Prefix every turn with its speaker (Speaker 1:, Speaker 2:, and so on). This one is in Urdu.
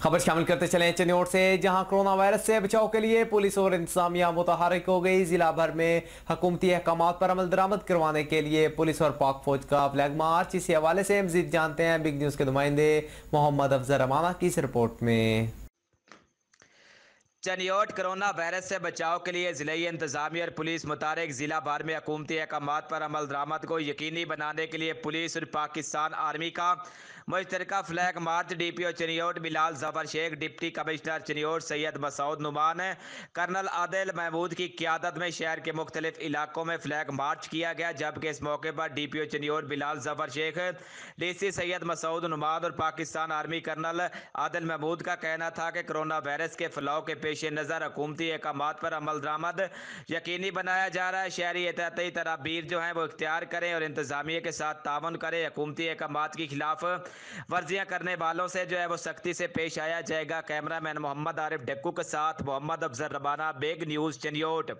Speaker 1: خبر شامل کرتے چلیں اور سے جہاں کرونا وائرس سے بچاؤ کے لیے پولیس اور انتظامیہ متحرک ہو گئی ضلع بھر میں حکومتی احکامات پر عمل درآمد کروانے کے لیے پولیس اور پاک فوج کا فلیگ مارچ اسی حوالے سے مزید جانتے ہیں بگ نیوز کے نمائندے محمد افضل رمانہ کی اس رپورٹ میں
Speaker 2: چنیوٹ کرونا وائرس سے بچاؤ کے لیے ضلعی انتظامیہ اور پولیس متعارک ضلع بھر میں حکومتی احکامات پر عمل درآمد کو یقینی بنانے کے لیے پولیس اور پاکستان آرمی کا مشترکہ flag march D P O Chiniot Bilal Zafar Sheikh deputy commissioner Chiniot Syed Masood Noman colonel Adil Mahmood کی قیادت میں شہر کے مختلف علاقوں میں فلیگ مارچ کیا گیا جبکہ اس موقع پر D P O Chiniot Bilal Zafar شیخ ڈی سی سید مسعود نمان اور پاکستان آرمی کرنل عادل محمود کا کہنا تھا کہ کرونا وائرس کے فلاؤ کے پیش نظر حکومتی احکامات پر عمل درآمد یقینی بنایا جا رہا ہے شہری احتیاطی تدابیر جو ہیں وہ اختیار کریں اور انتظامیہ کے ساتھ تعاون کریں حکومتی احکامات کی خلاف ورزیاں کرنے والوں سے جو ہے وہ سختی سے پیش آیا جائے گا کیمرہ مین محمد عارف ڈکو کے ساتھ محمد افضل ربانہ بیگ نیوز چنیوٹ